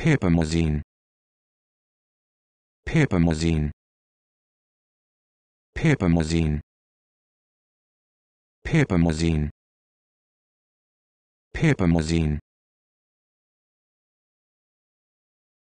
Papermazine. Papermazine. Papermazine. Papermazine. Papermazine.